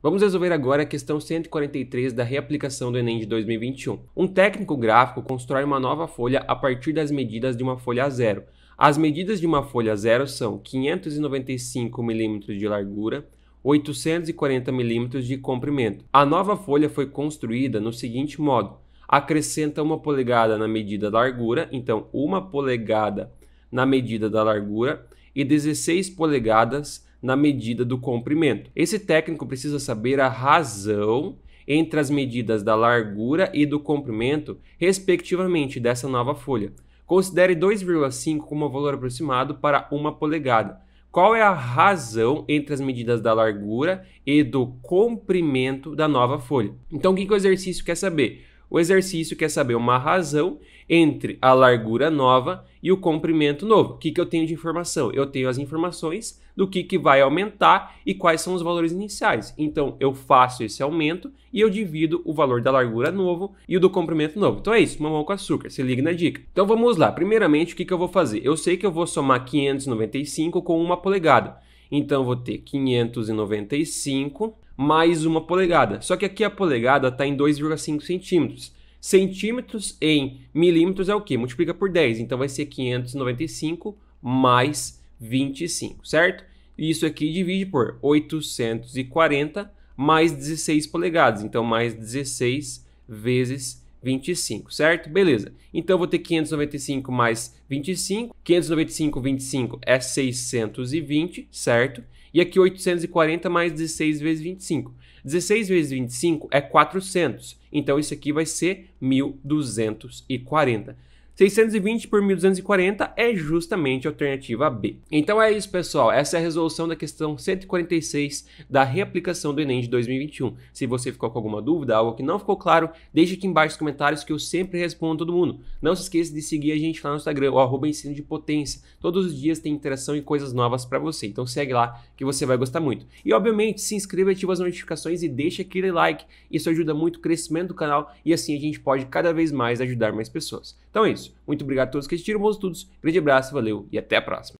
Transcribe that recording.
Vamos resolver agora a questão 143 da reaplicação do Enem de 2021. Um técnico gráfico constrói uma nova folha a partir das medidas de uma folha a zero. As medidas de uma folha a zero são 595 mm de largura, 840 mm de comprimento. A nova folha foi construída no seguinte modo: acrescenta uma polegada na medida da largura, então uma polegada na medida da largura e 16 polegadas na medida do comprimento. Esse técnico precisa saber a razão entre as medidas da largura e do comprimento, respectivamente, dessa nova folha. Considere 2,5 como valor aproximado para uma polegada. Qual é a razão entre as medidas da largura e do comprimento da nova folha? Então, o que, que o exercício quer saber? O exercício quer saber uma razão entre a largura nova e o comprimento novo. O que, que eu tenho de informação? Eu tenho as informações do que, que vai aumentar e quais são os valores iniciais. Então, eu faço esse aumento e eu divido o valor da largura novo e o do comprimento novo. Então é isso, mamão com açúcar, se liga na dica. Então vamos lá, primeiramente o que, que eu vou fazer? Eu sei que eu vou somar 595 com uma polegada. Então, vou ter 595 mais uma polegada. Só que aqui a polegada está em 2,5 centímetros. Centímetros em milímetros é o que? Multiplica por 10, então vai ser 595 mais 25, certo? E isso aqui divide por 840 mais 16 polegadas, então mais 16 vezes 25, certo? Beleza. Então eu vou ter 595 mais 25. 595, 25 é 620, certo? E aqui 840 mais 16 vezes 25. 16 vezes 25 é 400. Então isso aqui vai ser 1240. 620 por 1240 é justamente a alternativa B. Então é isso, pessoal. Essa é a resolução da questão 146 da reaplicação do Enem de 2021. Se você ficou com alguma dúvida, algo que não ficou claro, deixe aqui embaixo nos comentários que eu sempre respondo todo mundo. Não se esqueça de seguir a gente lá no Instagram, o arroba ensino de potência. Todos os dias tem interação e coisas novas para você. Então segue lá que você vai gostar muito. E obviamente, se inscreva, ativa as notificações e deixa aquele like. Isso ajuda muito o crescimento do canal e assim a gente pode cada vez mais ajudar mais pessoas. Então é isso isso. Muito obrigado a todos que assistiram, bons estudos. Grande abraço, valeu e até a próxima.